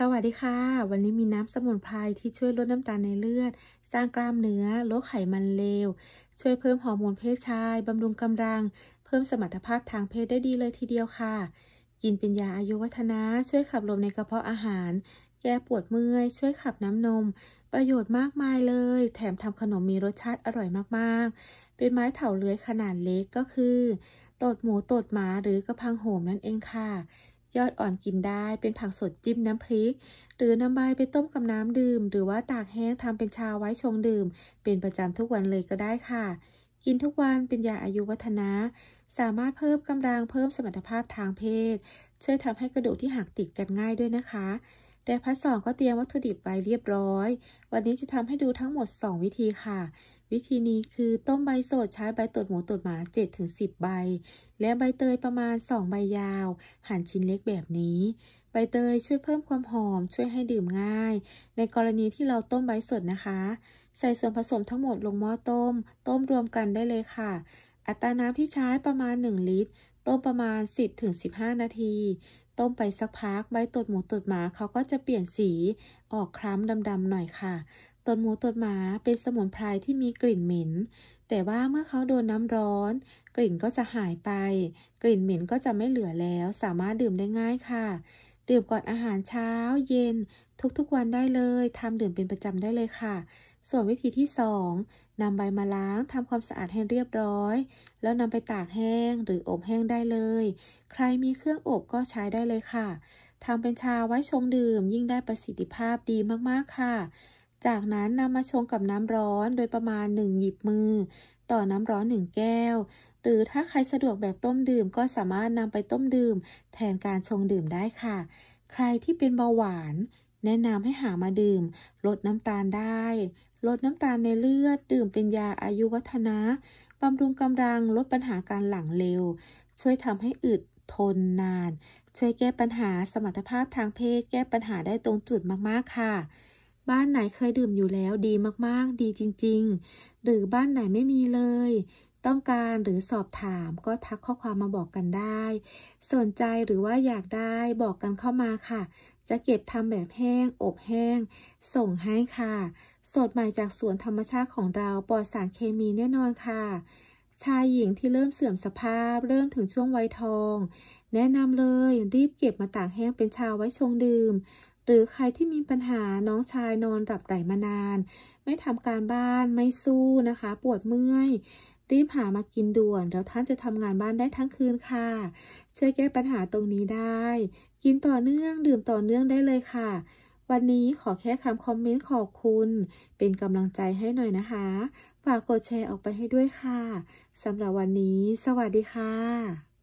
สวัสดีค่ะ วันนี้มีน้ำสมุนไพรที่ช่วยลดน้ำตาลในเลือด สร้างกล้ามเนื้อ ลดไขมันเลว ช่วยเพิ่มฮอร์โมนเพศชาย บำรุงกำลัง เพิ่มสมรรถภาพทางเพศได้ดีเลยทีเดียวค่ะ กินเป็นยาอายุวัฒนะ ช่วยขับลมในกระเพาะอาหาร แก้ปวดเมื่อย ช่วยขับน้ำนม ประโยชน์มากมายเลย แถมทำขนมมีรสชาติอร่อยมาก ๆ เป็นไม้เถาเลื้อยขนาดเล็กก็คือ ตดหมูตดหมาหรือกระพังโหมนั่นเองค่ะยอดอ่อนกินได้เป็นผักสดจิ้มน้ำพริก หรือนำใบไปต้มกับน้ำดื่ม หรือว่าตากแห้งทำเป็นชาไว้ชงดื่ม เป็นประจำทุกวันเลยก็ได้ค่ะ กินทุกวันเป็นยาอายุวัฒนะ สามารถเพิ่มกำลังเพิ่มสมรรถภาพทางเพศช่วยทำให้กระดูกที่หักติดกันง่ายด้วยนะคะโดยพารสองก็เตรียมวัตถุดิบไว้เรียบร้อย วันนี้จะทำให้ดูทั้งหมด 2 วิธีค่ะ วิธีนี้คือต้มใบสด ใช้ใบตดหมูตดหมา 7-10 ใบ และใบเตยประมาณ 2 ใบยาวหั่นชิ้นเล็กแบบนี้ใบเตยช่วยเพิ่มความหอม ช่วยให้ดื่มง่าย ในกรณีที่เราต้มใบสดนะคะ ใส่ส่วนผสมทั้งหมดลงหม้อต้ม ต้มรวมกันได้เลยค่ะ อัตราน้ำที่ใช้ประมาณ 1 ลิตรต้มประมาณ10-15 นาที ต้มไปสักพักใบตดหมูตดหมาเขาก็จะเปลี่ยนสีออกคล้ำดำๆหน่อยค่ะตดหมูตดหมาเป็นสมุนไพรที่มีกลิ่นเหม็น แต่ว่าเมื่อเขาโดนน้ำร้อน กลิ่นก็จะหายไป กลิ่นเหม็นก็จะไม่เหลือแล้วสามารถดื่มได้ง่ายค่ะดื่มก่อนอาหารเช้าเย็น ทุกๆวันได้เลยทำดื่มเป็นประจำได้เลยค่ะส่วนวิธีที่ 2 นำนำใบมาล้างทำความสะอาดให้เรียบร้อย แล้วนำไปตากแห้งหรืออบแห้งได้เลย ใครมีเครื่องอบก็ใช้ได้เลยค่ะทำเป็นชาไว้ชงดื่มยิ่งได้ประสิทธิภาพดีมากๆค่ะ จากนั้นนำมาชงกับน้ำร้อนโดยประมาณ 1 หยิบมือ ต่อน้ำร้อน 1 แก้ว หรือถ้าใครสะดวกแบบต้มดื่มก็สามารถนำไปต้มดื่ม แทนการชงดื่มได้ค่ะ ใครที่เป็นเบาหวานแนะนำให้หามาดื่ม ลดน้ำตาลได้ ลดน้ำตาลในเลือด ดื่มเป็นยาอายุวัฒนะบำรุงกำลังลดปัญหาการหลังเร็ว ช่วยทำให้อึดทนนาน ช่วยแก้ปัญหาสมรรถภาพทางเพศแก้ปัญหาได้ตรงจุดมากๆค่ะ บ้านไหนเคยดื่มอยู่แล้วดีมากๆ ดีจริงๆ หรือบ้านไหนไม่มีเลยต้องการหรือสอบถามก็ทักข้อความมาบอกกันได้ สนใจหรือว่าอยากได้บอกกันเข้ามาค่ะ จะเก็บทำแบบแห้ง อบแห้ง ส่งให้ค่ะ สดใหม่จากสวนธรรมชาติของเราปลอดสารเคมีแน่นอนค่ะ ชายหญิงที่เริ่มเสื่อมสภาพ เริ่มถึงช่วงวัยทอง แนะนำเลยรีบเก็บมาตากแห้งเป็นชาไว้ชงดื่ม หรือใครที่มีปัญหาน้องชายนอนหลับไหลมานาน ไม่ทำการบ้านไม่สู้นะคะ ปวดเมื่อยรีบหามากินด่วน แล้วท่านจะทำงานบ้านได้ทั้งคืนค่ะ ช่วยแก้ปัญหาตรงนี้ได้ กินต่อเนื่องดื่มต่อเนื่องได้เลยค่ะ วันนี้ขอแค่คำคอมเมนต์ขอบคุณ เป็นกำลังใจให้หน่อยนะคะ ฝากกดแชร์ออกไปให้ด้วยค่ะ สำหรับวันนี้ สวัสดีค่ะ